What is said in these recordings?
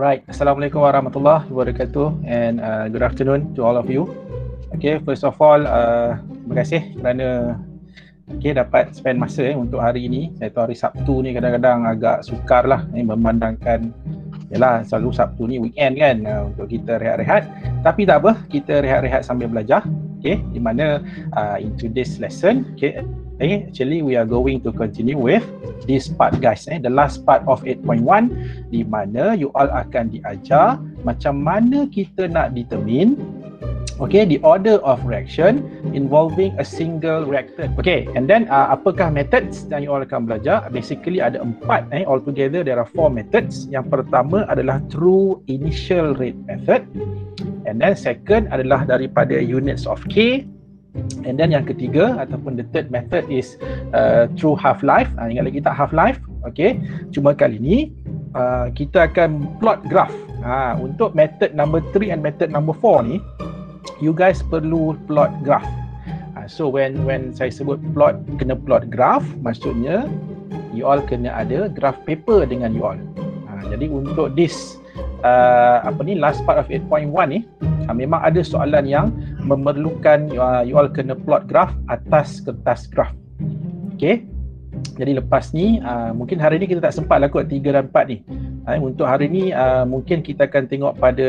Alright, Assalamualaikum Warahmatullahi Wabarakatuh and uh, good afternoon to all of you. Okay, first of all, uh, terima kasih kerana okay, dapat spend masa eh, untuk hari ini. Saya tahu hari Sabtu ni kadang-kadang agak sukar lah eh, memandangkan Yalah, selalu Sabtu ni weekend kan uh, untuk kita rehat-rehat. Tapi tak apa, kita rehat-rehat sambil belajar. Okay, di mana uh, in today's lesson, okay, Okay, actually we are going to continue with this part guys eh the last part of 8.1 di mana you all akan diajar macam mana kita nak determine okay the order of reaction involving a single reactant okay and then uh, apakah methods yang you all akan belajar basically ada empat eh together, there are four methods yang pertama adalah true initial rate method and then second adalah daripada units of k And then yang ketiga ataupun the third method is uh, through half-life. Uh, ingat lagi tak half-life? Okay. Cuma kali ni uh, kita akan plot graph. Uh, untuk method number three and method number four ni, you guys perlu plot graph. Uh, so when when saya sebut plot, kena plot graph, maksudnya you all kena ada graph paper dengan you all. Uh, jadi untuk this uh, apa ni last part of 8.1 ni uh, memang ada soalan yang memerlukan uh, you all kena plot graf atas kertas graf. Okey. Jadi lepas ni uh, mungkin hari ni kita tak sempat lah kot 3 dan 4 ni. Uh, untuk hari ni uh, mungkin kita akan tengok pada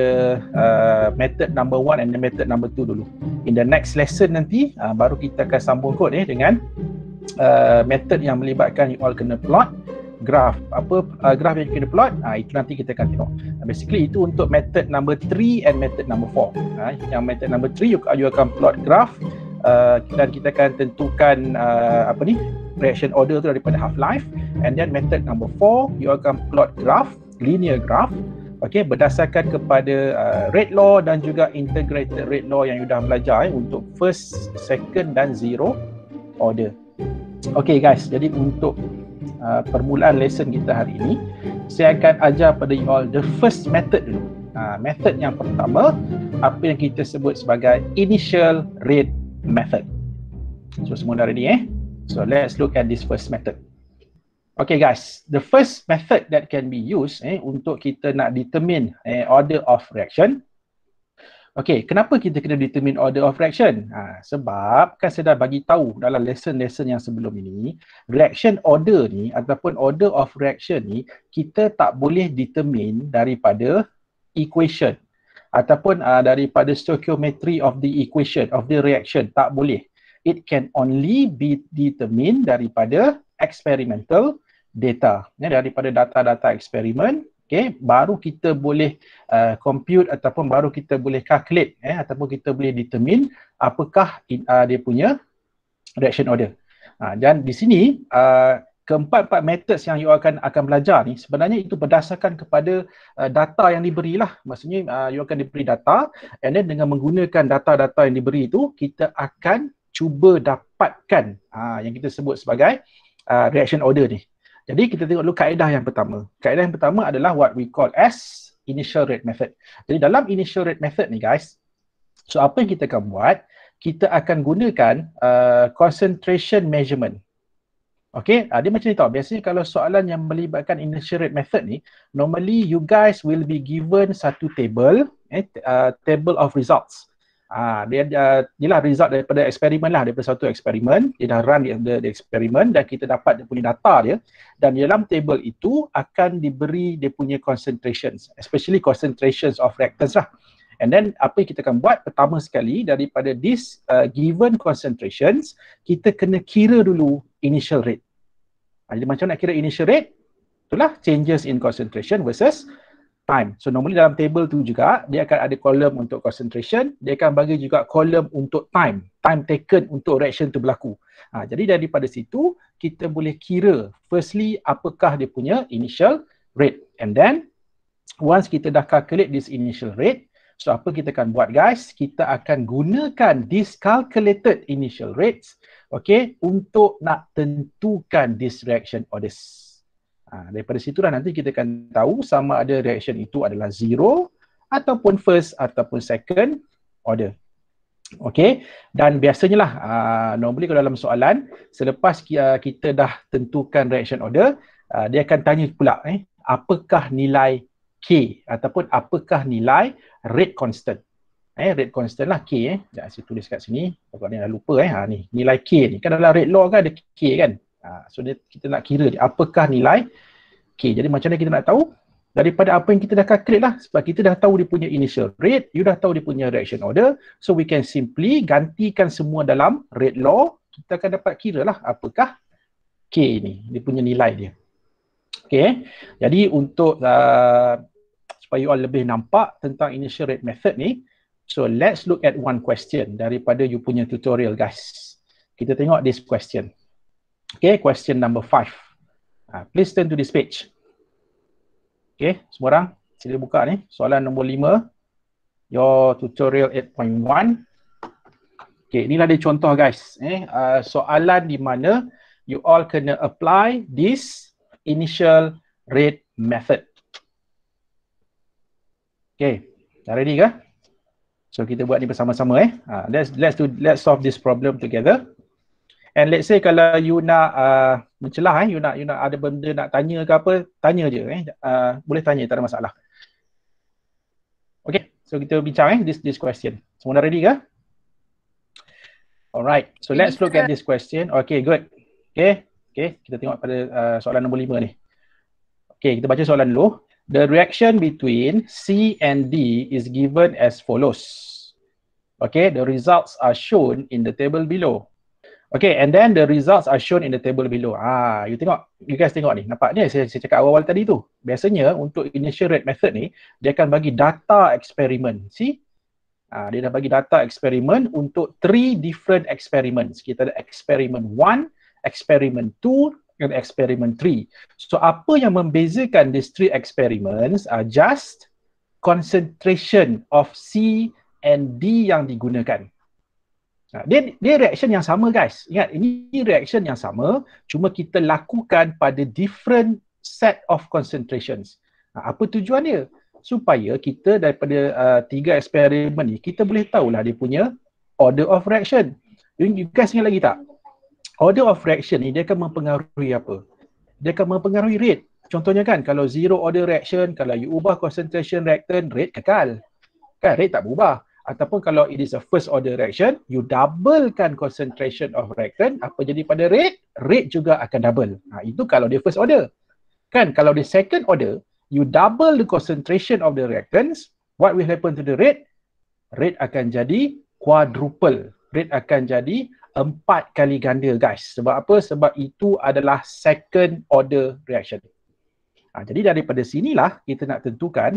uh, method number 1 and method number 2 dulu. In the next lesson nanti uh, baru kita akan sambung kot eh dengan uh, method yang melibatkan you all kena plot Graph apa uh, graf yang kena plot uh, itu nanti kita akan tengok uh, basically itu untuk method number 3 and method number 4 uh, yang method number 3 you, you akan plot graf uh, dan kita akan tentukan uh, apa ni reaction order tu daripada half life and then method number 4 you akan plot graf linear graph okay berdasarkan kepada uh, rate law dan juga integrated rate law yang you dah belajar eh, untuk first second dan zero order okay guys jadi untuk Uh, permulaan lesson kita hari ini saya akan ajar pada you all the first method dulu uh, method yang pertama apa yang kita sebut sebagai initial rate method so semua dah ready eh so let's look at this first method Okay guys, the first method that can be used eh, untuk kita nak determine eh, order of reaction Okay, kenapa kita kena determine order of reaction? Ha, sebab kan saya dah bagi tahu dalam lesson-lesson yang sebelum ini, reaction order ni ataupun order of reaction ni kita tak boleh determine daripada equation ataupun uh, daripada stoichiometry of the equation of the reaction tak boleh. It can only be determined daripada experimental data, ya, daripada data-data eksperimen okay, baru kita boleh uh, compute ataupun baru kita boleh calculate eh, ataupun kita boleh determine apakah in, uh, dia punya reaction order. Ha, dan di sini uh, keempat-empat methods yang you akan akan belajar ni sebenarnya itu berdasarkan kepada uh, data yang diberilah. Maksudnya uh, you akan diberi data and then dengan menggunakan data-data yang diberi itu kita akan cuba dapatkan uh, yang kita sebut sebagai uh, reaction order ni. Jadi kita tengok dulu kaedah yang pertama. Kaedah yang pertama adalah what we call as initial rate method. Jadi dalam initial rate method ni guys, so apa yang kita akan buat, kita akan gunakan uh, concentration measurement. Okay, uh, dia macam ni tau. Biasanya kalau soalan yang melibatkan initial rate method ni, normally you guys will be given satu table, eh, uh, table of results. Ah, dia uh, inilah result daripada eksperimen lah daripada satu eksperimen dia dah run dia, dia, eksperimen dan kita dapat dia punya data dia dan dalam table itu akan diberi dia punya concentrations especially concentrations of reactants lah and then apa yang kita akan buat pertama sekali daripada this uh, given concentrations kita kena kira dulu initial rate ha, jadi macam nak kira initial rate itulah changes in concentration versus time. So normally dalam table tu juga dia akan ada column untuk concentration, dia akan bagi juga column untuk time, time taken untuk reaction tu berlaku. Ha, jadi daripada situ kita boleh kira firstly apakah dia punya initial rate and then once kita dah calculate this initial rate, so apa kita akan buat guys? Kita akan gunakan this calculated initial rates okay, untuk nak tentukan this reaction orders. Ha, daripada situlah nanti kita akan tahu sama ada reaction itu adalah zero ataupun first ataupun second order. Okay, dan biasanya lah uh, normally kalau dalam soalan selepas ha, kita dah tentukan reaction order uh, dia akan tanya pula eh, apakah nilai K ataupun apakah nilai rate constant eh, rate constant lah K eh, sekejap saya tulis kat sini kalau ni dah lupa eh, ha, ni nilai K ni kan dalam rate law kan ada K kan Ha, so dia, kita nak kira dia, apakah nilai Okay, jadi macam mana kita nak tahu? Daripada apa yang kita dah calculate lah Sebab kita dah tahu dia punya initial rate You dah tahu dia punya reaction order So we can simply gantikan semua dalam rate law Kita akan dapat kira lah apakah K ni, dia punya nilai dia Okay, jadi untuk uh, Supaya you all lebih nampak tentang initial rate method ni So let's look at one question daripada you punya tutorial guys Kita tengok this question Okay, question number five. Uh, please turn to this page. Okay, semua orang sila buka ni. Soalan nombor lima. Your tutorial 8.1. Okay, inilah dia contoh guys. Eh, uh, soalan di mana you all kena apply this initial rate method. Okay, dah ready ke? So kita buat ni bersama-sama eh. Uh, let's let's do let's solve this problem together. And let's say kalau you nak uh, mencelah eh, you nak you nak ada benda nak tanya ke apa, tanya je eh. Uh, boleh tanya, tak ada masalah. Okay, so kita bincang eh this this question. Semua dah ready ke? Alright, so let's look at this question. Okay, good. Okay, okay kita tengok pada uh, soalan nombor lima ni. Okay, kita baca soalan dulu. The reaction between C and D is given as follows. Okay, the results are shown in the table below. Okay, and then the results are shown in the table below. Ah, you tengok, you guys tengok ni. Nampak ni saya, saya cakap awal-awal tadi tu. Biasanya untuk initial rate method ni, dia akan bagi data eksperimen. See? Ah, dia dah bagi data eksperimen untuk three different experiments. Kita ada eksperimen one, eksperimen two dan eksperimen three. So apa yang membezakan these three experiments are just concentration of C and D yang digunakan. Ha, dia, dia reaction yang sama guys. Ingat, ini reaction yang sama. Cuma kita lakukan pada different set of concentrations. Ha, apa tujuan dia? Supaya kita daripada uh, tiga eksperimen ni, kita boleh tahulah dia punya order of reaction. You guys ingat lagi tak? Order of reaction ni dia akan mempengaruhi apa? Dia akan mempengaruhi rate. Contohnya kan, kalau zero order reaction, kalau you ubah concentration reactant, rate kekal. Kan, rate tak berubah ataupun kalau it is a first order reaction, you doublekan concentration of reactant, apa jadi pada rate? Rate juga akan double. Ha, itu kalau dia first order. Kan kalau dia second order, you double the concentration of the reactants, what will happen to the rate? Rate akan jadi quadruple. Rate akan jadi empat kali ganda guys. Sebab apa? Sebab itu adalah second order reaction. Ha, jadi daripada sinilah kita nak tentukan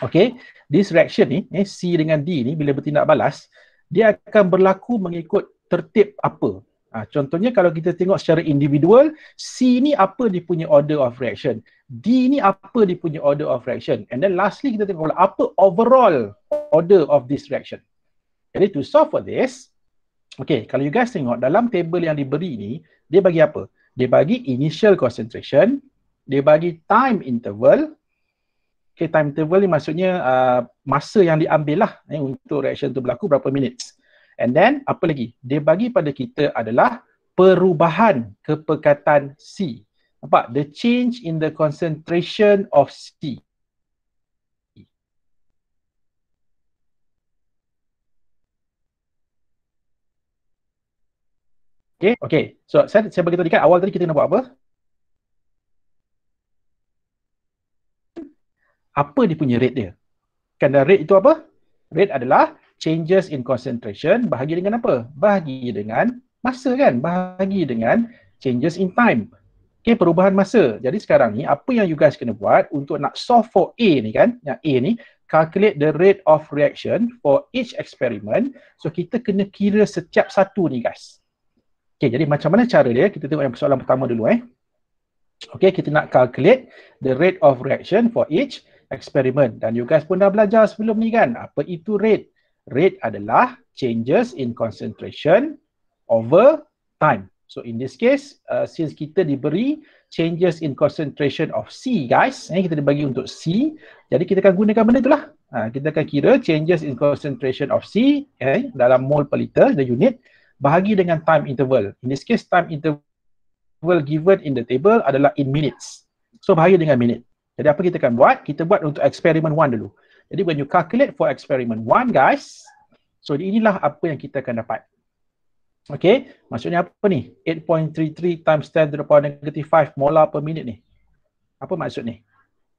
Okay, this reaction ni, eh, C dengan D ni bila bertindak balas, dia akan berlaku mengikut tertib apa. Ha, contohnya kalau kita tengok secara individual, C ni apa dia punya order of reaction. D ni apa dia punya order of reaction. And then lastly kita tengok apa overall order of this reaction. Jadi to solve for this, okay, kalau you guys tengok dalam table yang diberi ni, dia bagi apa? Dia bagi initial concentration, dia bagi time interval, okay, time interval ni maksudnya uh, masa yang diambil lah eh, untuk reaction tu berlaku berapa minit. And then apa lagi? Dia bagi pada kita adalah perubahan kepekatan C. Nampak? The change in the concentration of C. Okay, okay. So saya, saya beritahu dekat awal tadi kita nak buat apa? apa dia punya rate dia? Kan dah rate itu apa? Rate adalah changes in concentration bahagi dengan apa? Bahagi dengan masa kan? Bahagi dengan changes in time. Okay, perubahan masa. Jadi sekarang ni apa yang you guys kena buat untuk nak solve for A ni kan? Yang A ni calculate the rate of reaction for each experiment. So kita kena kira setiap satu ni guys. Okay, jadi macam mana cara dia? Kita tengok yang persoalan pertama dulu eh. Okay, kita nak calculate the rate of reaction for each eksperimen dan you guys pun dah belajar sebelum ni kan apa itu rate rate adalah changes in concentration over time so in this case uh, since kita diberi changes in concentration of C guys eh, kita dibagi untuk C jadi kita akan gunakan benda itulah ha, kita akan kira changes in concentration of C eh, dalam mole per liter the unit bahagi dengan time interval in this case time interval given in the table adalah in minutes so bahagi dengan minit jadi apa kita akan buat? Kita buat untuk eksperimen 1 dulu. Jadi when you calculate for experiment one, guys, so inilah apa yang kita akan dapat. Okay, maksudnya apa ni? 8.33 times 10 to the power negative 5 molar per minute ni. Apa maksud ni?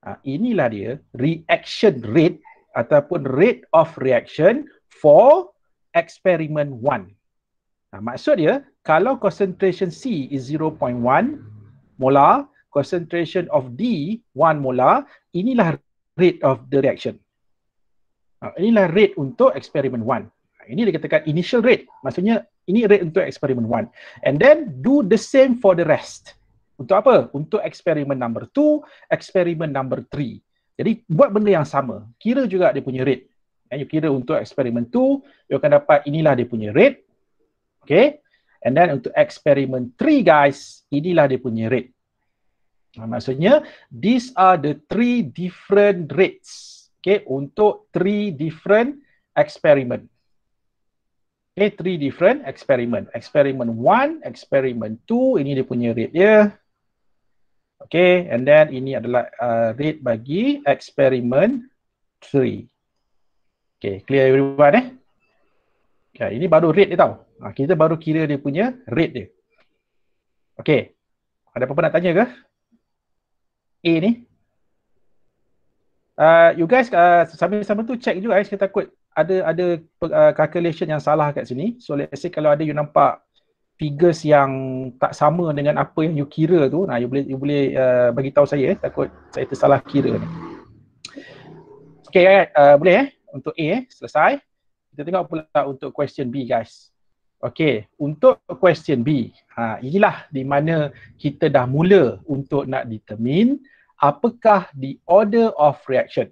Ha, inilah dia reaction rate ataupun rate of reaction for experiment one. Ha, maksud dia kalau concentration C is 0.1 molar concentration of D, 1 molar, inilah rate of the reaction. Ha, inilah rate untuk eksperimen 1. Ha, ini dikatakan initial rate. Maksudnya, ini rate untuk eksperimen 1. And then, do the same for the rest. Untuk apa? Untuk eksperimen number 2, eksperimen number 3. Jadi, buat benda yang sama. Kira juga dia punya rate. And you kira untuk eksperimen 2, you akan dapat inilah dia punya rate. Okay? And then untuk eksperimen 3 guys, inilah dia punya rate. Maksudnya, these are the three different rates. Okay, untuk three different experiment. Okay, three different experiment. Experiment one, experiment two, ini dia punya rate dia. Okay, and then ini adalah uh, rate bagi experiment three. Okay, clear everyone eh? Okay, ini baru rate dia tau. Ha, kita baru kira dia punya rate dia. Okay, ada apa-apa nak tanya ke? A ni. Uh, you guys uh, ah, sambil-sambil tu check juga guys kita takut ada ada uh, calculation yang salah kat sini. So let's say kalau ada you nampak figures yang tak sama dengan apa yang you kira tu, nah you boleh you boleh uh, bagi tahu saya eh, takut saya tersalah kira ni. Okay, uh, boleh eh untuk A eh, selesai. Kita tengok pula untuk question B guys. Okay, untuk question B, ha, inilah di mana kita dah mula untuk nak determine apakah the order of reaction.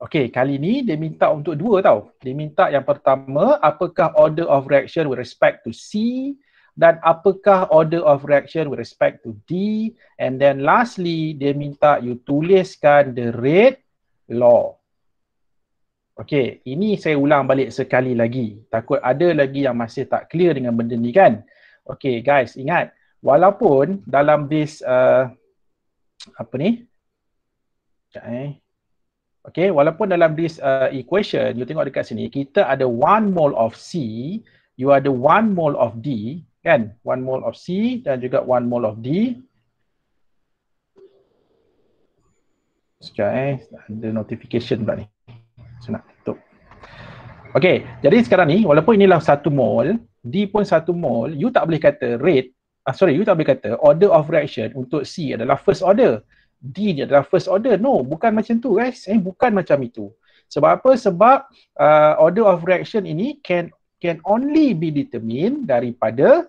Okay, kali ni dia minta untuk dua tau. Dia minta yang pertama, apakah order of reaction with respect to C dan apakah order of reaction with respect to D and then lastly, dia minta you tuliskan the rate law. Okey, ini saya ulang balik sekali lagi. Takut ada lagi yang masih tak clear dengan benda ni kan? Okey, guys, ingat walaupun dalam this uh, apa ni? Okay, eh. walaupun dalam this uh, equation, you tengok dekat sini, kita ada one mole of C, you ada one mole of D, kan? One mole of C dan juga one mole of D. Sekejap eh, ada notification pula ni. Saya nak tutup. Okay, jadi sekarang ni walaupun inilah satu mol, D pun satu mol, you tak boleh kata rate, uh, sorry, you tak boleh kata order of reaction untuk C adalah first order. D ni adalah first order. No, bukan macam tu guys. Eh, bukan macam itu. Sebab apa? Sebab uh, order of reaction ini can can only be determined daripada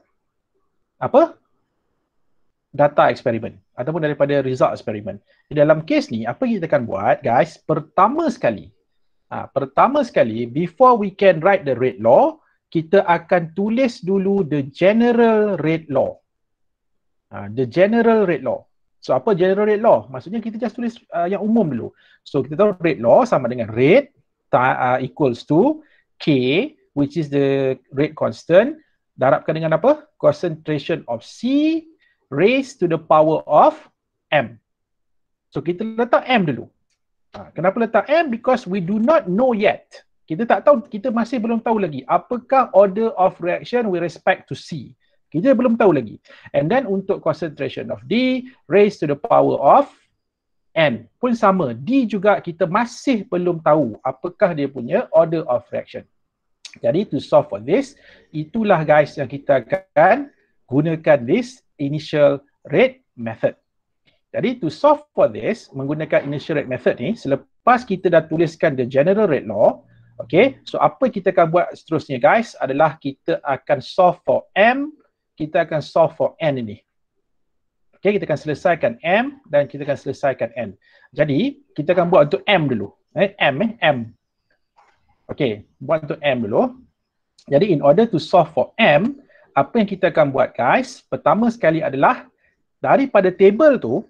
apa? data eksperimen ataupun daripada result eksperimen. Di dalam kes ni apa kita akan buat guys? Pertama sekali Ha, pertama sekali, before we can write the rate law, kita akan tulis dulu the general rate law. Ha, the general rate law. So apa general rate law? Maksudnya kita just tulis uh, yang umum dulu. So kita tahu rate law sama dengan rate ta- uh, equals to K which is the rate constant darabkan dengan apa? Concentration of C raised to the power of M. So kita letak M dulu. Ha, kenapa letak M? Because we do not know yet. Kita tak tahu, kita masih belum tahu lagi apakah order of reaction with respect to C. Kita belum tahu lagi. And then untuk concentration of D raised to the power of N pun sama. D juga kita masih belum tahu apakah dia punya order of reaction. Jadi to solve for this, itulah guys yang kita akan gunakan this initial rate method. Jadi to solve for this menggunakan initial rate method ni selepas kita dah tuliskan the general rate law Okay, so apa kita akan buat seterusnya guys adalah kita akan solve for M Kita akan solve for N ini Okay, kita akan selesaikan M dan kita akan selesaikan N Jadi, kita akan buat untuk M dulu eh, M eh, M Okay, buat untuk M dulu Jadi in order to solve for M Apa yang kita akan buat guys Pertama sekali adalah Daripada table tu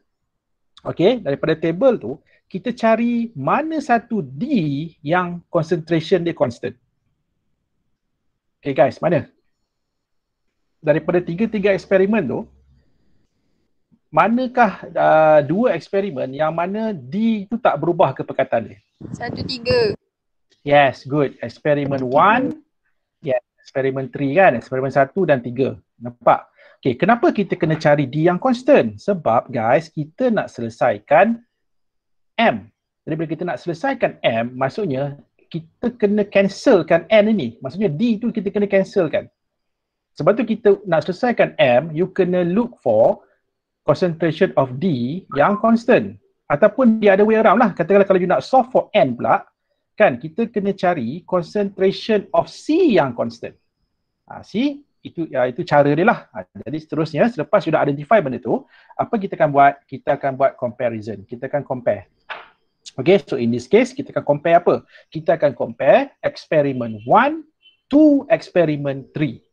Okay, daripada table tu, kita cari mana satu D yang concentration dia constant. Okay guys, mana? Daripada tiga-tiga eksperimen tu, manakah uh, dua eksperimen yang mana D tu tak berubah ke pekatan dia? Satu tiga. Yes, good. Eksperimen one, yes, eksperimen three kan, eksperimen satu dan tiga. Nampak? Okay, kenapa kita kena cari D yang constant? Sebab guys, kita nak selesaikan M. Jadi bila kita nak selesaikan M, maksudnya kita kena cancelkan N ini. Maksudnya D tu kita kena cancelkan. Sebab tu kita nak selesaikan M, you kena look for concentration of D yang constant. Ataupun dia ada way around lah. Katakanlah kalau you nak solve for N pula, kan kita kena cari concentration of C yang constant. Ha, ah, C itu ya itu cara dia lah. Uh, jadi seterusnya selepas sudah identify benda tu, apa kita akan buat? Kita akan buat comparison. Kita akan compare. Okay, so in this case kita akan compare apa? Kita akan compare experiment 1 to experiment 3.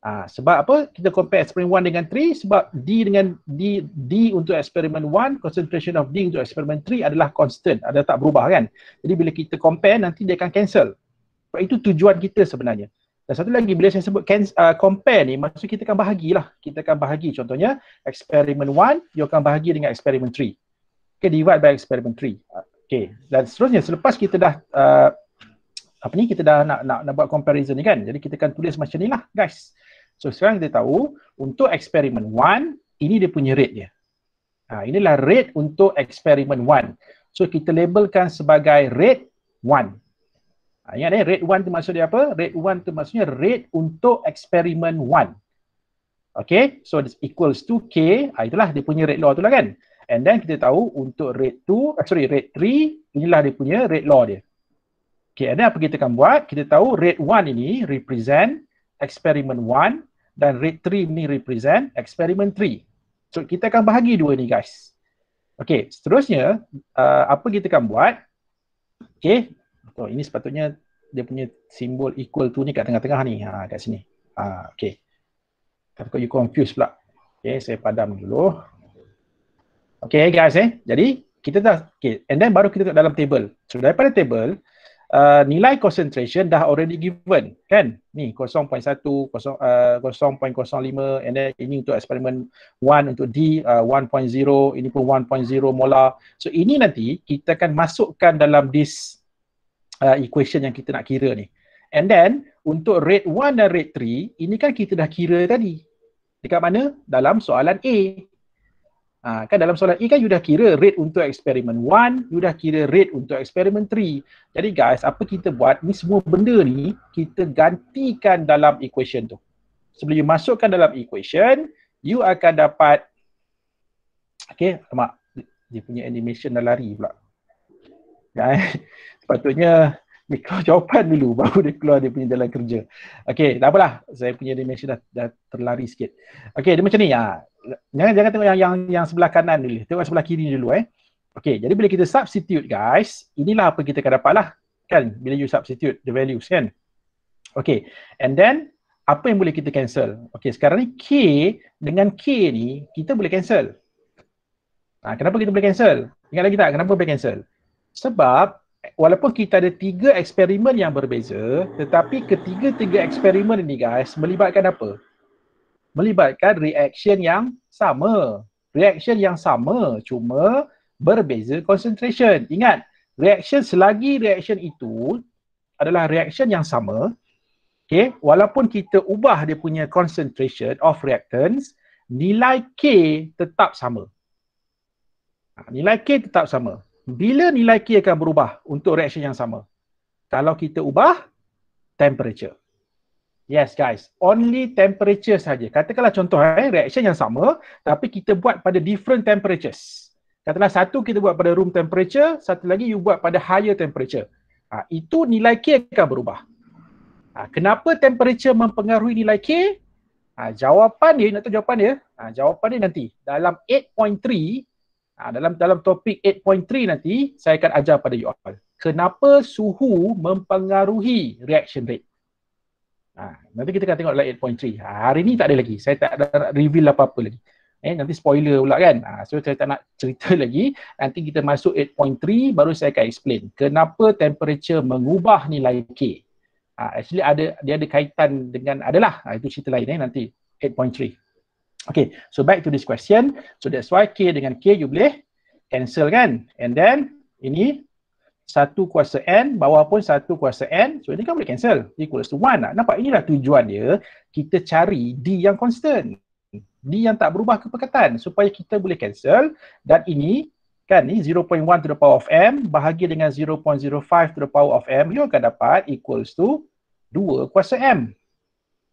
Uh, ha, sebab apa kita compare experiment 1 dengan 3 sebab D dengan D D untuk experiment 1 concentration of D untuk experiment 3 adalah constant ada tak berubah kan jadi bila kita compare nanti dia akan cancel sebab itu tujuan kita sebenarnya dan satu lagi bila saya sebut can, uh, compare ni maksud kita akan bahagilah. Kita akan bahagi contohnya eksperimen 1 you akan bahagi dengan eksperimen 3. Okay divide by eksperimen 3. Okay dan seterusnya selepas kita dah uh, apa ni kita dah nak, nak nak buat comparison ni kan. Jadi kita akan tulis macam ni lah guys. So sekarang kita tahu untuk eksperimen 1 ini dia punya rate dia. Ha, inilah rate untuk eksperimen 1. So kita labelkan sebagai rate 1. Ha, ingat eh, rate 1 tu maksud dia apa? Rate 1 tu maksudnya rate untuk eksperimen 1. Okay, so this equals to K. Ha, itulah dia punya rate law tu lah kan. And then kita tahu untuk rate 2, eh, sorry rate 3, inilah dia punya rate law dia. Okay, and then apa kita akan buat? Kita tahu rate 1 ini represent eksperimen 1 dan rate 3 ini represent eksperimen 3. So kita akan bahagi dua ni guys. Okay, seterusnya uh, apa kita akan buat? Okay, So oh, ini sepatutnya dia punya simbol equal to ni kat tengah-tengah ni. Ha kat sini. Ha okey. Takut you confuse pula. okay saya padam dulu. Okay guys eh. Jadi kita dah okey and then baru kita tengok dalam table. So daripada table Uh, nilai concentration dah already given kan ni 0.1 0, uh, 0.05 and then ini untuk eksperimen 1 untuk D uh, 1.0 ini pun 1.0 molar so ini nanti kita akan masukkan dalam this uh, equation yang kita nak kira ni. And then untuk rate 1 dan rate 3, ini kan kita dah kira tadi. Dekat mana? Dalam soalan A. Ha, kan dalam soalan A kan you dah kira rate untuk eksperimen 1, you dah kira rate untuk eksperimen 3. Jadi guys, apa kita buat? Ni semua benda ni kita gantikan dalam equation tu. Sebelum you masukkan dalam equation, you akan dapat Okay, mak dia punya animation dah lari pula. Dan eh. sepatutnya dia keluar jawapan dulu baru dia keluar dia punya jalan kerja. Okey, tak apalah. Saya punya dimensi dah, dah terlari sikit. Okey, dia macam ni. Ha. Jangan jangan tengok yang yang yang sebelah kanan dulu. Tengok sebelah kiri dulu eh. Okey, jadi bila kita substitute guys, inilah apa kita akan dapatlah. Kan? Bila you substitute the values kan? Okey. And then apa yang boleh kita cancel? Okey, sekarang ni K dengan K ni kita boleh cancel. Ha, kenapa kita boleh cancel? Ingat lagi tak kenapa boleh cancel? Sebab walaupun kita ada tiga eksperimen yang berbeza, tetapi ketiga-tiga eksperimen ini guys melibatkan apa? Melibatkan reaction yang sama. Reaction yang sama cuma berbeza concentration. Ingat, reaction selagi reaction itu adalah reaction yang sama. Okay, walaupun kita ubah dia punya concentration of reactants, nilai K tetap sama. Ha, nilai K tetap sama bila nilai K akan berubah untuk reaksi yang sama? Kalau kita ubah temperature. Yes guys, only temperature saja. Katakanlah contoh eh, reaksi yang sama tapi kita buat pada different temperatures. Katalah satu kita buat pada room temperature, satu lagi you buat pada higher temperature. Ha, itu nilai K akan berubah. Ha, kenapa temperature mempengaruhi nilai K? Ha, jawapan dia, nak tahu jawapan dia? Ha, jawapan dia nanti. Dalam Ha, dalam dalam topik 8.3 nanti saya akan ajar pada you all. Kenapa suhu mempengaruhi reaction rate? Ha, nanti kita akan tengok dalam 8.3. Ha, hari ni tak ada lagi. Saya tak ada reveal apa-apa lagi. Eh, nanti spoiler pula kan. Ha, so saya tak nak cerita lagi. Nanti kita masuk 8.3 baru saya akan explain. Kenapa temperature mengubah nilai K? Ha, actually ada dia ada kaitan dengan adalah. Ha, itu cerita lain eh, nanti. 8.3. Okay, so back to this question. So that's why K dengan K you boleh cancel kan? And then ini satu kuasa N, bawah pun satu kuasa N. So ini kan boleh cancel. Equals to 1 lah. Nampak? Inilah tujuan dia. Kita cari D yang constant. D yang tak berubah kepekatan supaya kita boleh cancel. Dan ini kan ni 0.1 to the power of M bahagi dengan 0.05 to the power of M. You akan dapat equals to 2 kuasa M.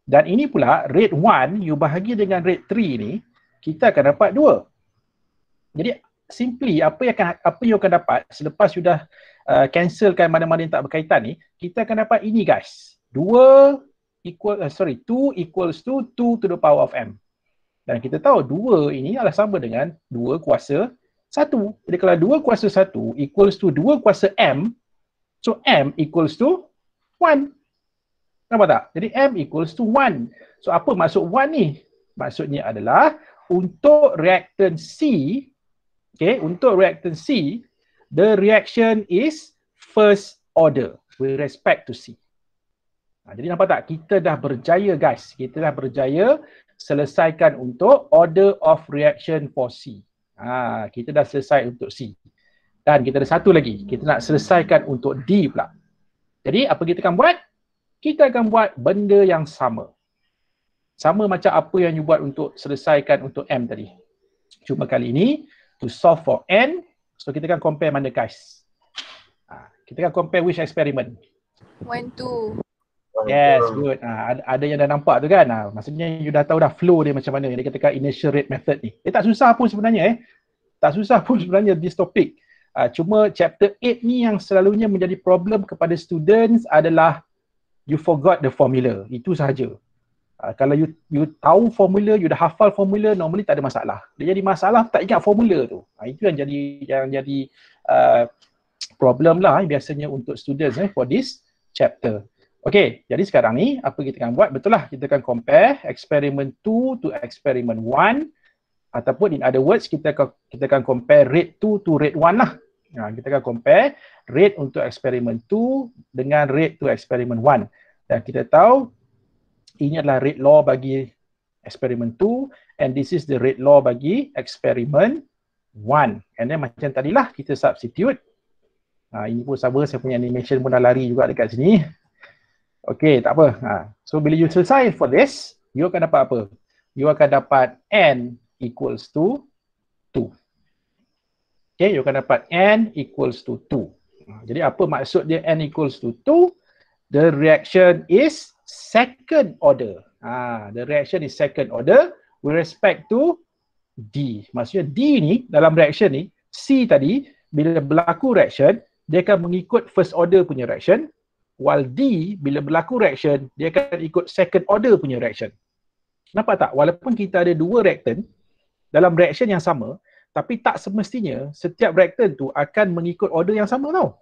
Dan ini pula rate 1 you bahagi dengan rate 3 ni kita akan dapat 2. Jadi simply apa yang akan apa you akan dapat selepas you dah uh, cancelkan mana-mana yang tak berkaitan ni, kita akan dapat ini guys. 2 equal uh, sorry 2 equals to 2 to the power of m. Dan kita tahu 2 ini adalah sama dengan 2 kuasa 1. Jadi kalau 2 kuasa 1 equals to 2 kuasa m, so m equals to 1. Nampak tak? Jadi M equals to 1. So apa maksud 1 ni? Maksudnya adalah untuk reaktan C, okay, untuk reaktan C, the reaction is first order with respect to C. Ha, jadi nampak tak? Kita dah berjaya guys. Kita dah berjaya selesaikan untuk order of reaction for C. Ha, kita dah selesai untuk C. Dan kita ada satu lagi. Kita nak selesaikan untuk D pula. Jadi apa kita akan buat? kita akan buat benda yang sama. Sama macam apa yang you buat untuk selesaikan untuk M tadi. Cuma kali ini, to solve for N, so kita akan compare mana guys. Ah, kita akan compare which experiment. One, two. Yes, good. Ha, ada, ada yang dah nampak tu kan? Ha, maksudnya you dah tahu dah flow dia macam mana. Dia katakan initial rate method ni. Dia eh, tak susah pun sebenarnya eh. Tak susah pun sebenarnya this topic. Ha, cuma chapter 8 ni yang selalunya menjadi problem kepada students adalah you forgot the formula. Itu sahaja. Uh, kalau you you tahu formula, you dah hafal formula, normally tak ada masalah. Dia jadi masalah tak ingat formula tu. Ha, itu yang jadi yang jadi uh, problem lah eh, biasanya untuk students eh, for this chapter. Okay, jadi sekarang ni apa kita akan buat? Betul lah, kita akan compare experiment 2 to experiment 1 ataupun in other words kita akan kita akan compare rate 2 to rate 1 lah. Ha, kita akan compare rate untuk eksperimen 2 dengan rate to eksperimen 1. Dan kita tahu ini adalah rate law bagi eksperimen 2 and this is the rate law bagi eksperimen 1. And then macam tadilah kita substitute. Ha, ini pun sama saya punya animation pun dah lari juga dekat sini. Okay tak apa. Ha. So bila you selesai for this, you akan dapat apa? You akan dapat n equals to 2. Okay, you akan dapat N equals to 2. Jadi apa maksud dia N equals to 2? The reaction is second order. Ha, the reaction is second order with respect to D. Maksudnya D ni dalam reaction ni, C tadi bila berlaku reaction, dia akan mengikut first order punya reaction. While D bila berlaku reaction, dia akan ikut second order punya reaction. Nampak tak? Walaupun kita ada dua reaktan dalam reaction yang sama, tapi tak semestinya setiap reaktan tu akan mengikut order yang sama tau.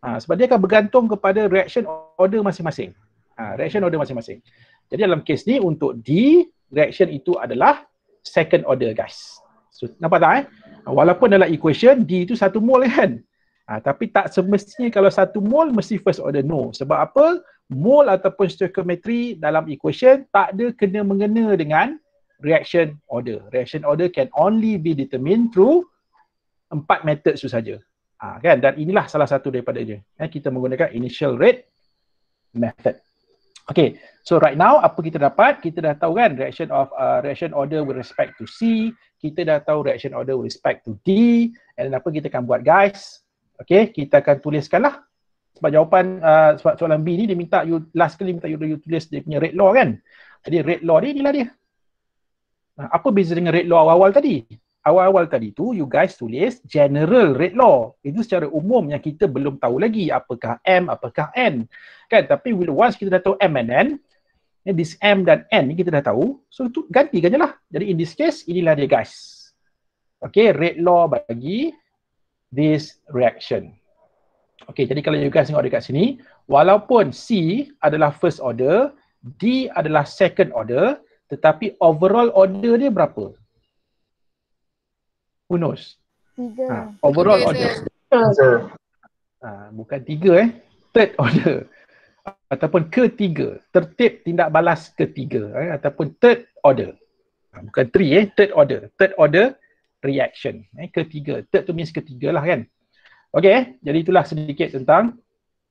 Ha, sebab dia akan bergantung kepada reaction order masing-masing. Ha, reaction order masing-masing. Jadi dalam kes ni untuk D, reaction itu adalah second order guys. So, nampak tak eh? Walaupun dalam equation D itu satu mole kan? Ha, tapi tak semestinya kalau satu mole mesti first order. No. Sebab apa? Mole ataupun stoichiometry dalam equation tak ada kena-mengena dengan reaction order. Reaction order can only be determined through empat method itu saja. Ha, kan? Dan inilah salah satu daripada dia. Eh, kita menggunakan initial rate method. Okay, so right now apa kita dapat? Kita dah tahu kan reaction of uh, reaction order with respect to C. Kita dah tahu reaction order with respect to D. And apa kita akan buat guys? Okay, kita akan tuliskan lah. Sebab jawapan uh, soalan B ni dia minta you, last kali minta you, you tulis dia punya rate law kan? Jadi rate law ni inilah dia apa beza dengan rate law awal-awal tadi? Awal-awal tadi tu you guys tulis general rate law. Itu secara umum yang kita belum tahu lagi apakah M, apakah N. Kan? Tapi once kita dah tahu M and N, Yeah, this M dan N ni kita dah tahu. So tu ganti kan lah. Jadi in this case, inilah dia guys. Okay, rate law bagi this reaction. Okay, jadi kalau you guys tengok dekat sini, walaupun C adalah first order, D adalah second order, tetapi overall order dia berapa? Who knows? Tiga. Ha, overall tiga, order. Ha, bukan tiga eh. Third order. Ataupun ketiga. Tertib tindak balas ketiga. Eh? Ataupun third order. Ha, bukan three eh. Third order. Third order reaction. Eh? Ketiga. Third tu means ketiga lah kan. Okay. Eh? Jadi itulah sedikit tentang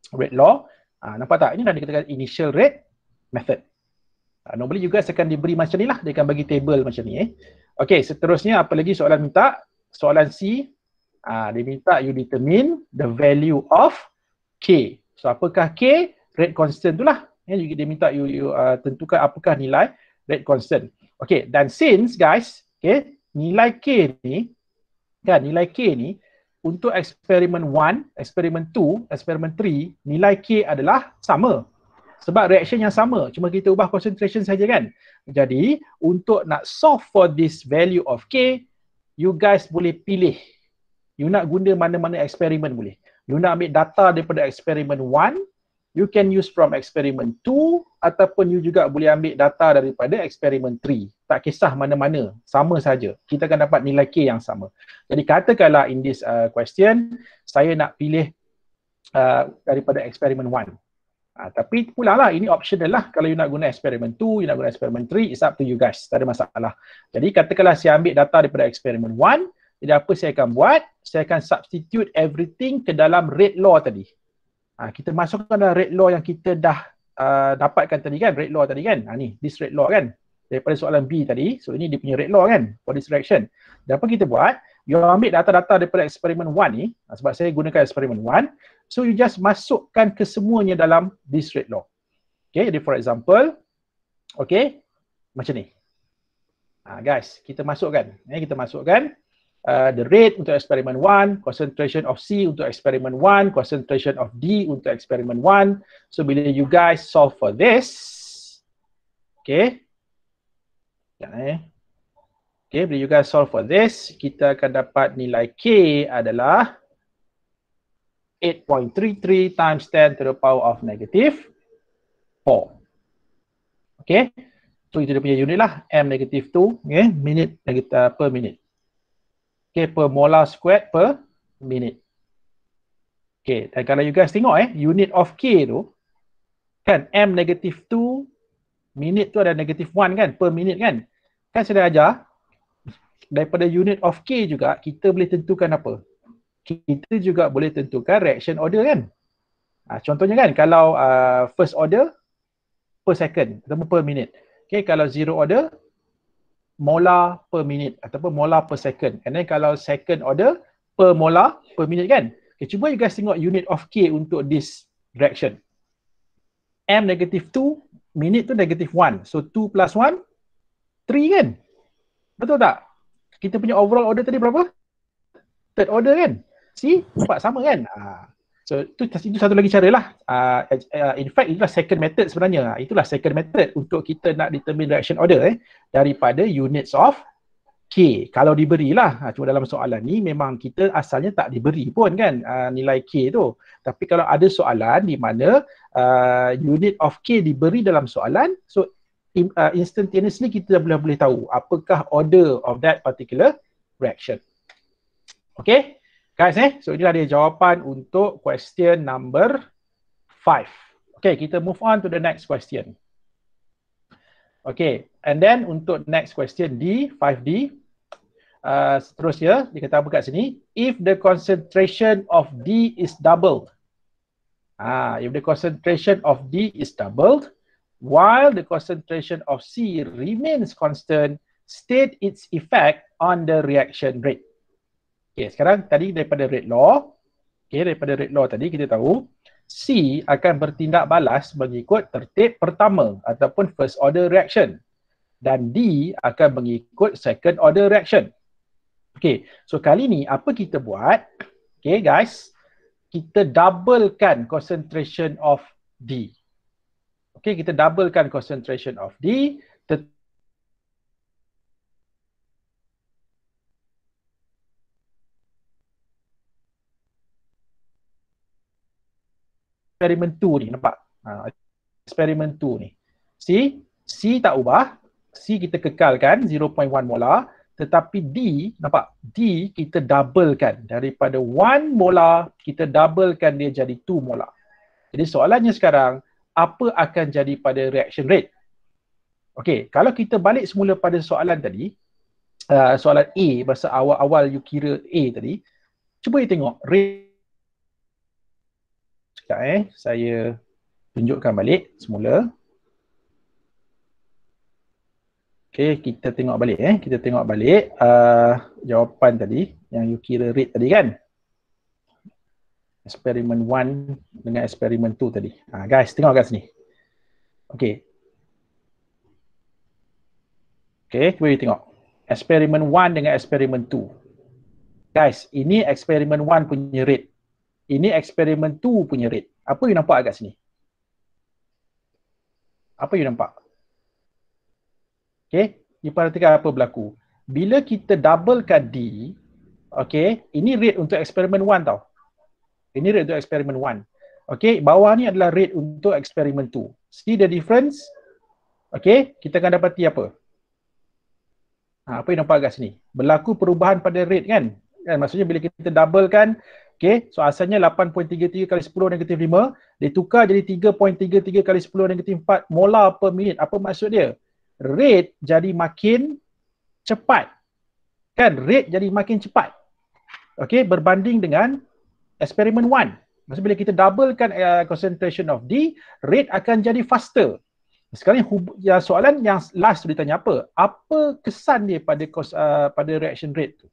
rate law. Ha, nampak tak? Ini dah dikatakan initial rate method. Uh, ah, normally you guys akan diberi macam ni lah. Dia akan bagi table macam ni eh. Okay, seterusnya apa lagi soalan minta? Soalan C, uh, dia minta you determine the value of K. So apakah K? Rate constant tu lah. Eh, dia minta you, you uh, tentukan apakah nilai rate constant. Okay, dan since guys, okay, nilai K ni, kan nilai K ni, untuk eksperimen 1, eksperimen 2, eksperimen 3, nilai K adalah sama sebab reaction yang sama cuma kita ubah concentration saja kan jadi untuk nak solve for this value of k you guys boleh pilih you nak guna mana-mana eksperimen boleh you nak ambil data daripada eksperimen 1 you can use from eksperimen 2 ataupun you juga boleh ambil data daripada eksperimen 3 tak kisah mana-mana sama saja kita akan dapat nilai k yang sama jadi katakanlah in this uh, question saya nak pilih uh, daripada eksperimen 1 Ha, tapi pula lah, ini optional lah. Kalau you nak guna eksperimen 2, you nak guna eksperimen 3, it's up to you guys. Tak ada masalah. Jadi katakanlah saya ambil data daripada eksperimen 1, jadi apa saya akan buat? Saya akan substitute everything ke dalam rate law tadi. Ha, kita masukkan dalam rate law yang kita dah uh, dapatkan tadi kan, rate law tadi kan. Ha, ni, this rate law kan. Daripada soalan B tadi, so ini dia punya rate law kan for this reaction. Dan apa kita buat? You ambil data-data daripada eksperimen 1 ni, sebab saya gunakan eksperimen 1, So you just masukkan kesemuanya dalam this rate law. Okay, jadi for example, okay, macam ni. Ha, guys, kita masukkan. Eh, kita masukkan uh, the rate untuk eksperimen 1, concentration of C untuk eksperimen 1, concentration of D untuk eksperimen 1. So bila you guys solve for this, okay, okay, ya, eh. okay bila you guys solve for this, kita akan dapat nilai K adalah 0.0 8.33 times 10 to the power of negative 4. Okay. So itu dia punya unit lah. M negative 2. Okay. Minute uh, per minute. Okay. Per molar squared per minute. Okay. Dan kalau you guys tengok eh. Unit of K tu. Kan. M negative 2. Minute tu ada negatif 1 kan. Per minute kan. Kan saya dah ajar. Daripada unit of K juga. Kita boleh tentukan apa kita juga boleh tentukan reaction order kan. Ha, contohnya kan kalau uh, first order per second ataupun per minute. Okay, kalau zero order, mola per minute ataupun mola per second. And then kalau second order, per mola per minute kan. Okay, cuba you guys tengok unit of K untuk this reaction. M negative 2, minute tu negative 1. So 2 plus 1, 3 kan? Betul tak? Kita punya overall order tadi berapa? Third order kan? si nampak sama kan ah, so itu itu satu lagi cara lah. Ah, ah, in fact itulah second method sebenarnya itulah second method untuk kita nak determine reaction order eh daripada units of K kalau diberilah cuma dalam soalan ni memang kita asalnya tak diberi pun kan nilai K tu tapi kalau ada soalan di mana unit of K diberi dalam soalan so instantaneously kita boleh boleh tahu apakah order of that particular reaction Okay? Guys eh, so inilah dia jawapan untuk question number five. Okay, kita move on to the next question. Okay, and then untuk next question D, 5D. Uh, seterusnya, dia kata apa kat sini? If the concentration of D is doubled. Ah, if the concentration of D is doubled, while the concentration of C remains constant, state its effect on the reaction rate. Okay, sekarang tadi daripada rate law, okay, daripada rate law tadi kita tahu C akan bertindak balas mengikut tertib pertama ataupun first order reaction dan D akan mengikut second order reaction. Okay, so kali ni apa kita buat? Okay guys, kita doublekan concentration of D. Okay, kita doublekan concentration of D. experiment 2 ni nampak ha, experiment 2 ni C C tak ubah C kita kekalkan 0.1 molar tetapi D nampak D kita doublekan daripada 1 mola kita doublekan dia jadi 2 mola. jadi soalannya sekarang apa akan jadi pada reaction rate Okey, kalau kita balik semula pada soalan tadi, uh, soalan A masa awal-awal you kira A tadi, cuba you tengok rate Sekejap eh, saya tunjukkan balik semula. Okay, kita tengok balik eh. Kita tengok balik uh, jawapan tadi yang you kira rate tadi kan. experiment 1 dengan experiment 2 tadi. Uh, guys, tengok kat sini. Okay. Okay, cuba you tengok. experiment 1 dengan experiment 2. Guys, ini experiment 1 punya rate. Ini eksperimen tu punya rate. Apa you nampak kat sini? Apa you nampak? Okay, you perhatikan apa berlaku. Bila kita doublekan D, okay, ini rate untuk eksperimen 1 tau. Ini rate untuk eksperimen 1. Okay, bawah ni adalah rate untuk eksperimen 2. See the difference? Okay, kita akan dapati apa? Ha, apa yang nampak kat sini? Berlaku perubahan pada rate kan? kan? Maksudnya bila kita doublekan, Okay, so asalnya 8.33 kali 10 negatif 5, dia tukar jadi 3.33 kali 10 negatif 4 molar per minit. Apa maksud dia? Rate jadi makin cepat. Kan, rate jadi makin cepat. Okay, berbanding dengan eksperimen 1. maksudnya bila kita doublekan uh, concentration of D, rate akan jadi faster. Sekarang hub- ya, soalan yang last tu ditanya apa? Apa kesan dia pada uh, pada reaction rate tu?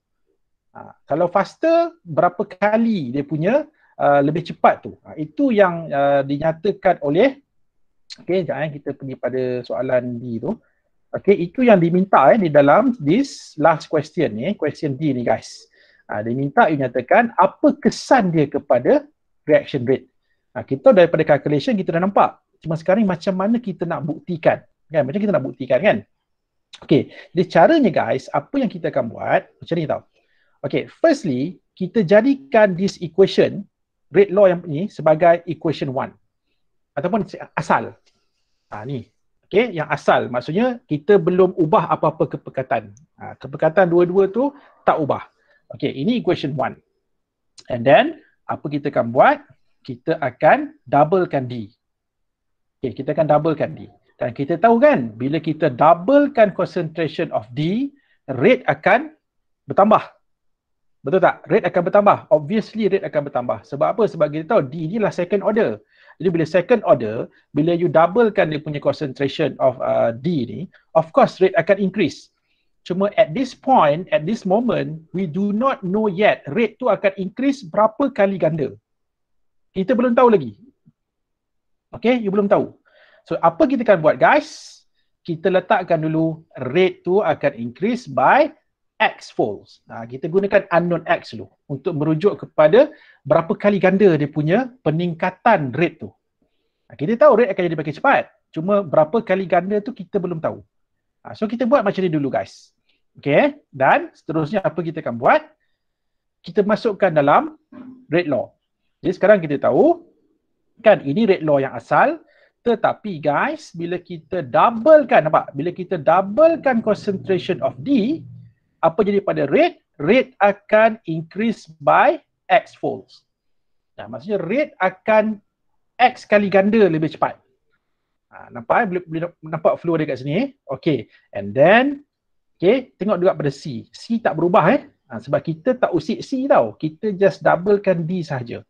Ha, kalau faster, berapa kali dia punya uh, lebih cepat tu. Ha, itu yang uh, dinyatakan oleh, okay, sekejap eh, kita pergi pada soalan D tu. Okay, itu yang diminta eh, di dalam this last question ni, eh, question D ni guys. Ha, dia minta dinyatakan apa kesan dia kepada reaction rate. Ha, kita daripada calculation kita dah nampak. Cuma sekarang macam mana kita nak buktikan. Kan? Macam kita nak buktikan kan. Okay, jadi caranya guys, apa yang kita akan buat, macam ni tau. Okay, firstly, kita jadikan this equation, rate law yang ini sebagai equation one. Ataupun asal. Ha, ni. Okay, yang asal. Maksudnya, kita belum ubah apa-apa kepekatan. Ha, kepekatan dua-dua tu tak ubah. Okay, ini equation one. And then, apa kita akan buat? Kita akan doublekan D. Okay, kita akan doublekan D. Dan kita tahu kan, bila kita doublekan concentration of D, rate akan bertambah. Betul tak? Rate akan bertambah. Obviously rate akan bertambah. Sebab apa? Sebab kita tahu D ni lah second order. Jadi bila second order, bila you doublekan dia punya concentration of uh, D ni, of course rate akan increase. Cuma at this point, at this moment, we do not know yet rate tu akan increase berapa kali ganda. Kita belum tahu lagi. Okay, you belum tahu. So apa kita akan buat guys? Kita letakkan dulu rate tu akan increase by X folds. Nah, ha, kita gunakan unknown X dulu untuk merujuk kepada berapa kali ganda dia punya peningkatan rate tu. Ha, kita tahu rate akan jadi makin cepat. Cuma berapa kali ganda tu kita belum tahu. Ha, so kita buat macam ni dulu guys. Okay. Eh? Dan seterusnya apa kita akan buat? Kita masukkan dalam rate law. Jadi sekarang kita tahu kan ini rate law yang asal tetapi guys bila kita doublekan nampak? Bila kita doublekan concentration of D apa jadi pada rate? Rate akan increase by x folds. Nah, maksudnya rate akan x kali ganda lebih cepat. Ha, nampak? Eh? Boleh, boleh nampak flow dekat sini. Eh? Okay. And then, okay, tengok juga pada C. C tak berubah eh. Ha, sebab kita tak usik C tau. Kita just doublekan D sahaja.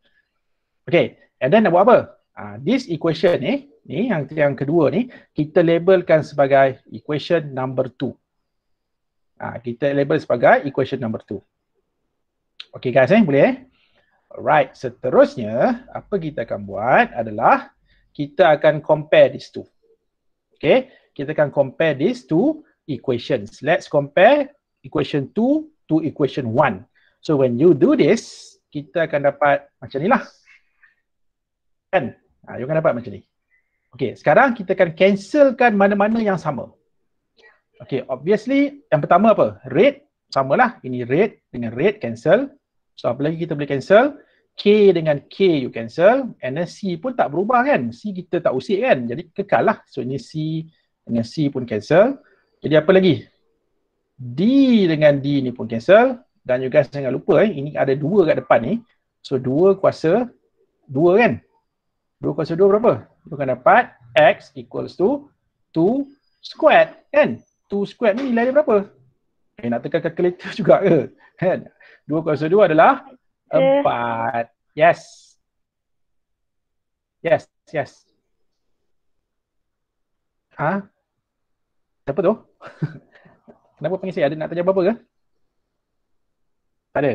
Okay. And then nak buat apa? Ha, this equation ni, eh, ni yang, yang kedua ni, kita labelkan sebagai equation number two. Ha, kita label sebagai equation number two. Okay guys eh, boleh eh? Alright, seterusnya apa kita akan buat adalah kita akan compare these two. Okay, kita akan compare these two equations. Let's compare equation two to equation one. So when you do this, kita akan dapat macam ni lah. Kan? Ha, you akan dapat macam ni. Okay, sekarang kita akan cancelkan mana-mana yang sama. Okay, obviously yang pertama apa? Rate, samalah. Ini rate dengan rate, cancel. So apa lagi kita boleh cancel? K dengan K you cancel. And then C pun tak berubah kan? C kita tak usik kan? Jadi kekal lah. So ini C dengan C pun cancel. Jadi apa lagi? D dengan D ni pun cancel. Dan you guys jangan lupa eh, ini ada dua kat depan ni. So dua kuasa dua kan? Dua kuasa dua berapa? Dua akan dapat X equals to 2 squared kan? 2 squared ni nilai dia berapa? Eh nak tekan calculator juga ke? Kan? 2 kuasa dua adalah 4. Eh. Yes. Yes, yes. Ha? Siapa tu? Kenapa panggil saya? Ada nak tanya apa-apa ke? Tak ada.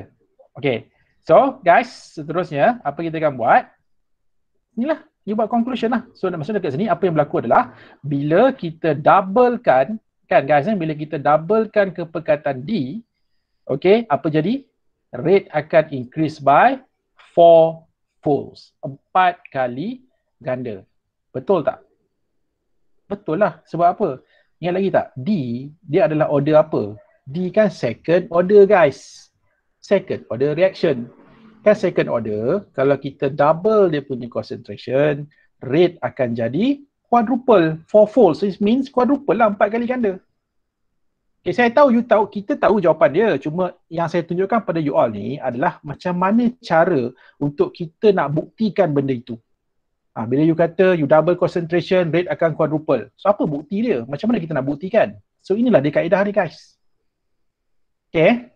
Okay. So guys, seterusnya apa kita akan buat? Inilah, you buat conclusion lah. So maksudnya dekat sini apa yang berlaku adalah bila kita doublekan kan guys eh? bila kita doublekan ke D okay apa jadi rate akan increase by four folds empat kali ganda betul tak betul lah sebab apa ingat lagi tak D dia adalah order apa D kan second order guys second order reaction kan second order kalau kita double dia punya concentration rate akan jadi quadruple, fourfold. So it means quadruple lah, empat kali ganda. Okay, saya tahu you tahu, kita tahu jawapan dia. Cuma yang saya tunjukkan pada you all ni adalah macam mana cara untuk kita nak buktikan benda itu. Ha, bila you kata you double concentration, rate akan quadruple. So apa bukti dia? Macam mana kita nak buktikan? So inilah dia kaedah ni guys. Okay,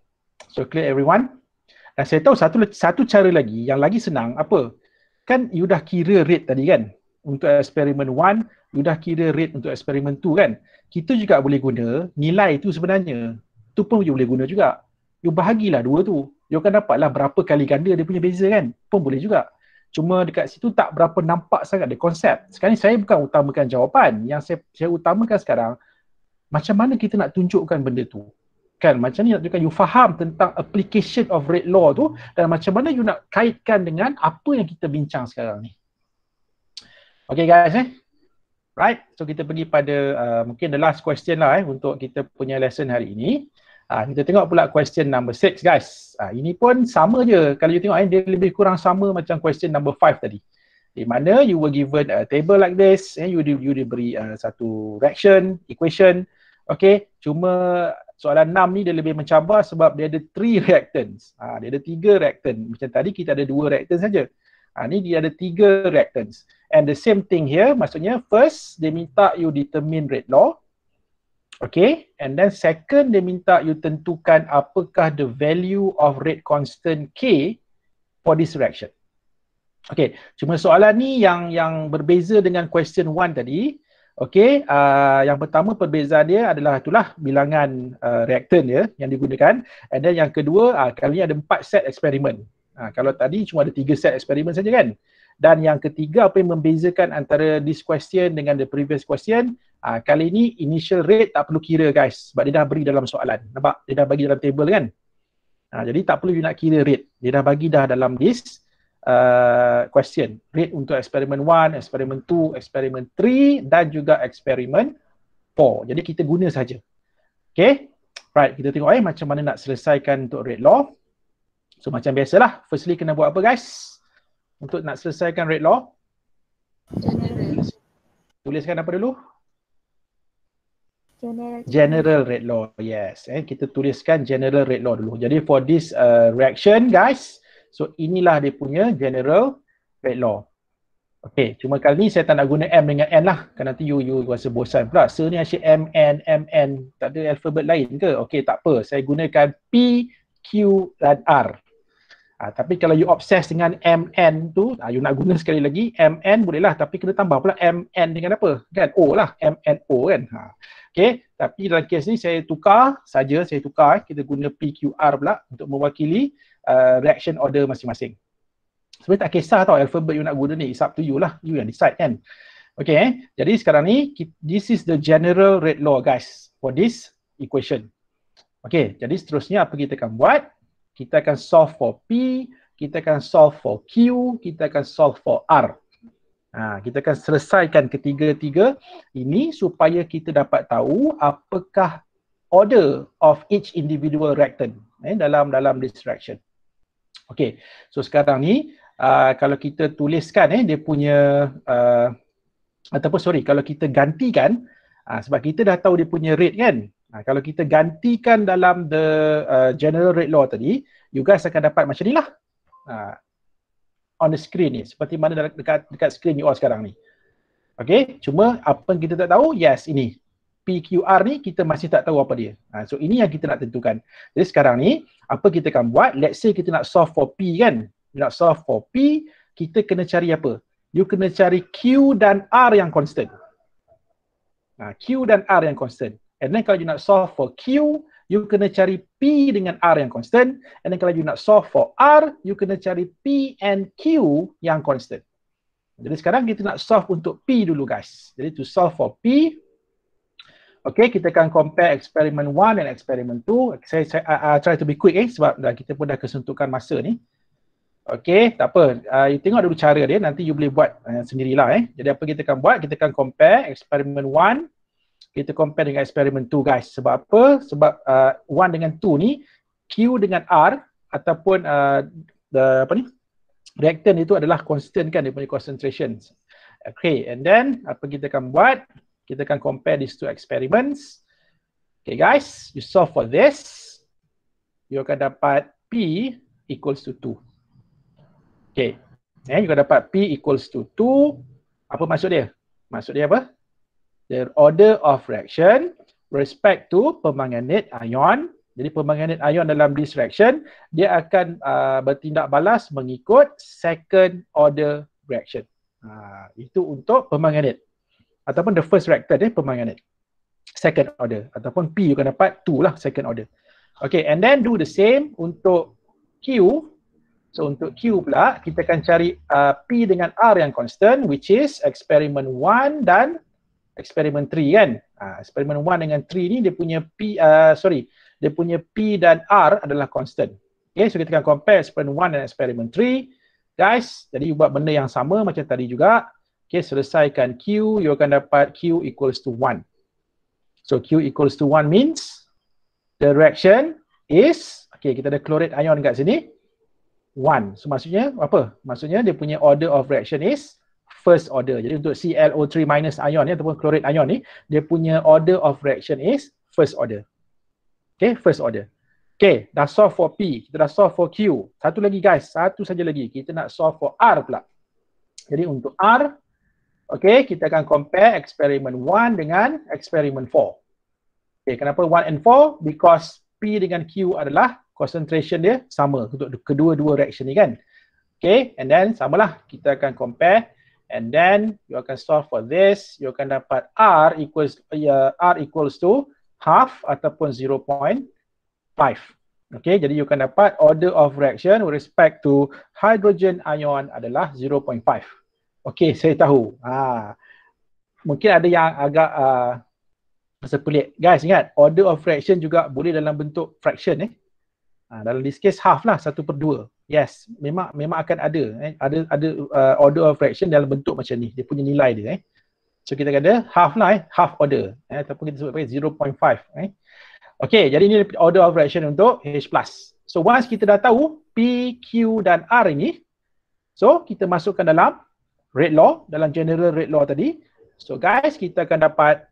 so clear everyone. Dan saya tahu satu satu cara lagi yang lagi senang apa? Kan you dah kira rate tadi kan? untuk eksperimen 1, you dah kira rate untuk eksperimen 2 kan. Kita juga boleh guna nilai tu sebenarnya. Tu pun you boleh guna juga. You bahagilah dua tu. You akan dapatlah berapa kali ganda dia punya beza kan. Pun boleh juga. Cuma dekat situ tak berapa nampak sangat dia konsep. Sekarang ni saya bukan utamakan jawapan. Yang saya, saya utamakan sekarang, macam mana kita nak tunjukkan benda tu. Kan macam ni nak tunjukkan you faham tentang application of rate law tu dan macam mana you nak kaitkan dengan apa yang kita bincang sekarang ni. Okay guys eh. Right. So kita pergi pada uh, mungkin the last question lah eh untuk kita punya lesson hari ini. Uh, kita tengok pula question number six guys. Uh, ini pun sama je. Kalau you tengok eh dia lebih kurang sama macam question number five tadi. Di mana you were given a table like this and eh, you di, you diberi uh, satu reaction, equation. Okay. Cuma soalan enam ni dia lebih mencabar sebab dia ada three reactants. Ha, dia ada tiga reactant. Macam tadi kita ada dua reactant saja. Ha, ni dia ada tiga reactants. And the same thing here, maksudnya first dia minta you determine rate law. Okay, and then second dia minta you tentukan apakah the value of rate constant K for this reaction. Okay, cuma soalan ni yang yang berbeza dengan question one tadi. Okay, uh, yang pertama perbezaan dia adalah itulah bilangan uh, reactant ya yang digunakan. And then yang kedua, uh, kali ni ada empat set eksperimen. Ha, kalau tadi cuma ada tiga set eksperimen saja kan? Dan yang ketiga apa yang membezakan antara this question dengan the previous question? Ha, kali ini initial rate tak perlu kira guys sebab dia dah beri dalam soalan. Nampak? Dia dah bagi dalam table kan? Ha, jadi tak perlu you nak kira rate. Dia dah bagi dah dalam this uh, question. Rate untuk eksperimen 1, eksperimen 2, eksperimen 3 dan juga eksperimen 4. Jadi kita guna saja. Okay? Right, kita tengok eh macam mana nak selesaikan untuk rate law. So macam biasalah, firstly kena buat apa guys? Untuk nak selesaikan rate law. General. Tuliskan apa dulu? General. General rate law. Yes. Eh, kita tuliskan general rate law dulu. Jadi for this uh, reaction guys, so inilah dia punya general rate law. Okay, cuma kali ni saya tak nak guna M dengan N lah Kan nanti you, you, you rasa bosan pula So ni asyik M, N, M, N Tak ada alphabet lain ke? Okay, tak apa Saya gunakan P, Q dan R Uh, tapi kalau you obses dengan MN tu, uh, you nak guna sekali lagi, MN boleh lah tapi kena tambah pula MN dengan apa? Kan? O lah, MNO kan? Ha. Okay, tapi dalam kes ni saya tukar saja, saya tukar eh. kita guna PQR pula untuk mewakili uh, reaction order masing-masing. Sebenarnya tak kisah tau alphabet you nak guna ni, it's up to you lah, you yang decide kan? Okay, eh? jadi sekarang ni, this is the general rate law guys for this equation. Okay, jadi seterusnya apa kita akan buat? kita akan solve for P, kita akan solve for Q, kita akan solve for R. Ha, kita akan selesaikan ketiga-tiga ini supaya kita dapat tahu apakah order of each individual reactant eh, dalam dalam distraction. Okay, so sekarang ni uh, kalau kita tuliskan eh, dia punya uh, ataupun sorry kalau kita gantikan uh, sebab kita dah tahu dia punya rate kan Nah, ha, kalau kita gantikan dalam the uh, general rate law tadi, you guys akan dapat macam ni lah. Uh, on the screen ni, seperti mana dekat, dekat screen you all sekarang ni. Okay, cuma apa yang kita tak tahu, yes ini. PQR ni kita masih tak tahu apa dia. Uh, so ini yang kita nak tentukan. Jadi sekarang ni, apa kita akan buat, let's say kita nak solve for P kan. You nak solve for P, kita kena cari apa? You kena cari Q dan R yang constant. Nah, Q dan R yang constant. And then kalau you nak solve for Q, you kena cari P dengan R yang constant. And then kalau you nak solve for R, you kena cari P and Q yang constant. Jadi sekarang kita nak solve untuk P dulu guys. Jadi to solve for P, okay, kita akan compare eksperimen 1 and eksperimen 2. Saya, saya uh, try to be quick eh sebab dah, kita pun dah kesentukan masa ni. Okay, tak apa. Uh, you tengok dulu cara dia, nanti you boleh buat uh, sendirilah eh. Jadi apa kita akan buat, kita akan compare eksperimen 1 kita compare dengan eksperimen 2 guys sebab apa sebab 1 uh, dengan two ni Q dengan R ataupun uh, the, apa ni reactant itu adalah constant kan dia punya concentrations okay and then apa kita akan buat kita akan compare these two experiments okay guys you solve for this you akan dapat P equals to two. okay and you akan dapat P equals to two. apa maksud dia maksud dia apa the order of reaction respect to permanganat ion. Jadi permanganat ion dalam this reaction dia akan uh, bertindak balas mengikut second order reaction. Uh, itu untuk permanganat ataupun the first reactant eh permanganat. Second order ataupun P you akan dapat 2 lah second order. Okay and then do the same untuk Q. So untuk Q pula kita akan cari uh, P dengan R yang constant which is experiment 1 dan eksperimen 3 kan. Uh, eksperimen 1 dengan 3 ni dia punya P, uh, sorry, dia punya P dan R adalah constant. Okay, so kita akan compare eksperimen 1 dan eksperimen 3. Guys, jadi you buat benda yang sama macam tadi juga. Okay, selesaikan Q, you akan dapat Q equals to 1. So Q equals to 1 means the reaction is, okay kita ada chlorate ion kat sini, 1. So maksudnya apa? Maksudnya dia punya order of reaction is 1 first order. Jadi untuk ClO3 minus ion ni ataupun chlorate ion ni, dia punya order of reaction is first order. Okay, first order. Okay, dah solve for P, kita dah solve for Q. Satu lagi guys, satu saja lagi. Kita nak solve for R pula. Jadi untuk R, okay, kita akan compare experiment 1 dengan experiment 4. Okay, kenapa 1 and 4? Because P dengan Q adalah concentration dia sama untuk kedua-dua reaction ni kan. Okay, and then samalah kita akan compare And then you akan solve for this, you akan dapat R equals uh, R equals to half ataupun 0.5. Okay, jadi you akan dapat order of reaction with respect to hydrogen ion adalah 0.5. Okay, saya tahu. Ha. Mungkin ada yang agak uh, ah, rasa pelik. Guys, ingat order of reaction juga boleh dalam bentuk fraction eh. Ha, dalam this case half lah, satu per dua. Yes, memang memang akan ada. Eh. Ada ada uh, order of fraction dalam bentuk macam ni. Dia punya nilai dia. Eh. So kita kata half lah eh, half order. Eh. Ataupun kita sebut 0.5. Eh. Okay, jadi ini order of fraction untuk H+. So once kita dah tahu P, Q dan R ini, so kita masukkan dalam rate law, dalam general rate law tadi. So guys, kita akan dapat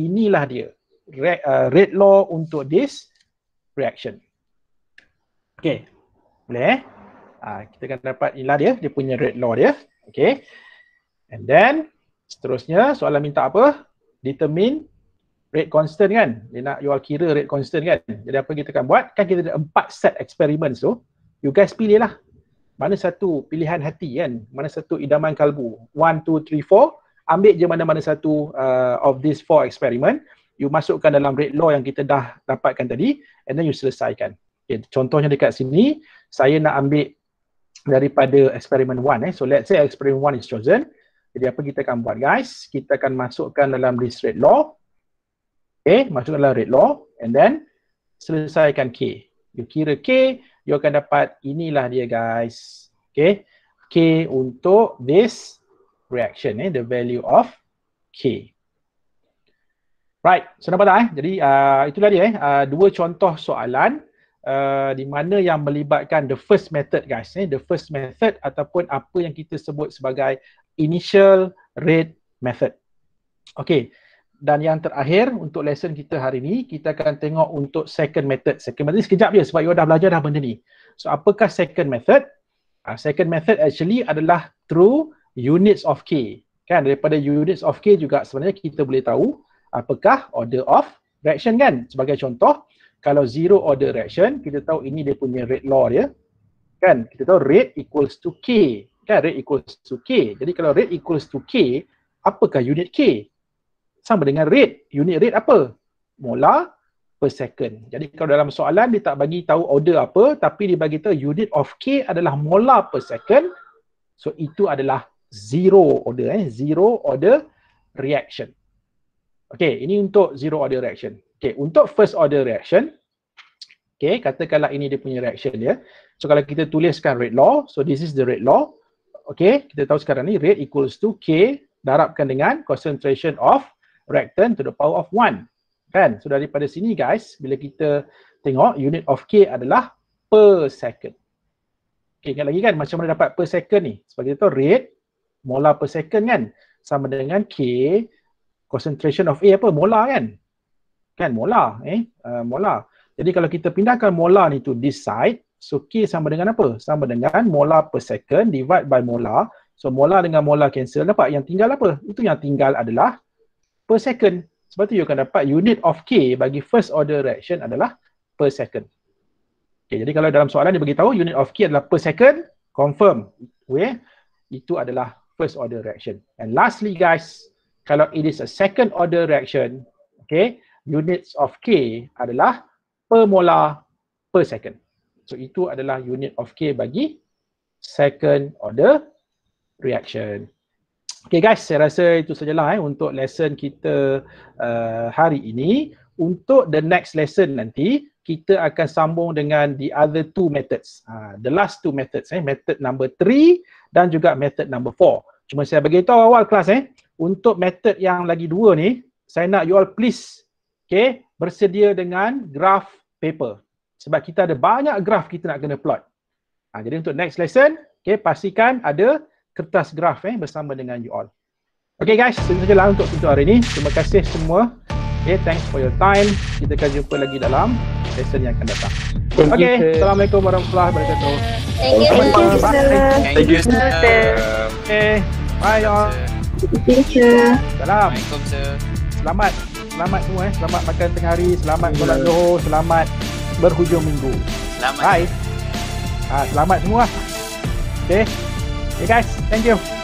inilah dia. Rate, uh, rate law untuk this reaction. Okay. Boleh eh? Ha, kita akan dapat ilah dia. Dia punya red law dia. Okay. And then seterusnya soalan minta apa? Determine rate constant kan? Dia nak you all kira rate constant kan? Jadi apa kita akan buat? Kan kita ada empat set eksperimen tu. So, you guys pilih lah. Mana satu pilihan hati kan? Mana satu idaman kalbu? One, two, three, four. Ambil je mana-mana satu uh, of these four experiment. You masukkan dalam rate law yang kita dah dapatkan tadi. And then you selesaikan. Okay, contohnya dekat sini, saya nak ambil daripada experiment 1 eh. So let's say experiment 1 is chosen. Jadi apa kita akan buat guys? Kita akan masukkan dalam list rate law. Okay, masukkan dalam rate law and then selesaikan K. You kira K, you akan dapat inilah dia guys. Okay, K untuk this reaction eh, the value of K. Right, so nampak tak eh? Jadi uh, itulah dia eh, uh, dua contoh soalan uh, di mana yang melibatkan the first method guys eh the first method ataupun apa yang kita sebut sebagai initial rate method. Okay dan yang terakhir untuk lesson kita hari ni kita akan tengok untuk second method. Second method sekejap je sebab you dah belajar dah benda ni. So apakah second method? Uh, second method actually adalah through units of k. Kan daripada units of k juga sebenarnya kita boleh tahu apakah order of reaction kan. Sebagai contoh, kalau zero order reaction kita tahu ini dia punya rate law ya, kan kita tahu rate equals to k kan rate equals to k jadi kalau rate equals to k apakah unit k sama dengan rate unit rate apa molar per second jadi kalau dalam soalan dia tak bagi tahu order apa tapi dia bagi tahu unit of k adalah molar per second so itu adalah zero order eh zero order reaction Okay, ini untuk zero order reaction. Okay, untuk first order reaction, okay, katakanlah ini dia punya reaction dia. So kalau kita tuliskan rate law, so this is the rate law. Okay, kita tahu sekarang ni rate equals to K darabkan dengan concentration of reactant to the power of 1. Kan? So daripada sini guys, bila kita tengok unit of K adalah per second. Okay, ingat lagi kan macam mana dapat per second ni? Sebab kita tahu rate molar per second kan? Sama dengan K concentration of A apa? Molar kan? kan mola eh uh, mola jadi kalau kita pindahkan mola ni to this side so k sama dengan apa sama dengan mola per second divide by mola so mola dengan mola cancel dapat yang tinggal apa itu yang tinggal adalah per second sebab tu you akan dapat unit of k bagi first order reaction adalah per second okey jadi kalau dalam soalan dia bagi tahu unit of k adalah per second confirm okey itu adalah first order reaction and lastly guys kalau it is a second order reaction okey units of K adalah per molar per second. So itu adalah unit of K bagi second order reaction. Okay guys, saya rasa itu sajalah eh, untuk lesson kita uh, hari ini. Untuk the next lesson nanti, kita akan sambung dengan the other two methods. Uh, the last two methods, eh, method number three dan juga method number four. Cuma saya beritahu awal kelas eh, untuk method yang lagi dua ni, saya nak you all please okay, bersedia dengan graph paper. Sebab kita ada banyak graph kita nak kena plot. Ha, jadi untuk next lesson, okay, pastikan ada kertas graph eh, bersama dengan you all. Okay guys, itu saja lah untuk tutorial hari ini. Terima kasih semua. Okay, thanks for your time. Kita akan jumpa lagi dalam lesson yang akan datang. Thank okay, you, Assalamualaikum warahmatullahi wabarakatuh. Thank you, Thank you, sir. Thank you, sir. Thank you, sir. Thank you, sir. Okay, bye y'all. Thank you, sir. Salam. Waalaikumsalam. Selamat selamat semua eh. Selamat makan tengah hari, selamat yeah. solat Zuhur, selamat berhujung minggu. Selamat. Hai. Ah, selamat semua. Okay. hey guys, thank you.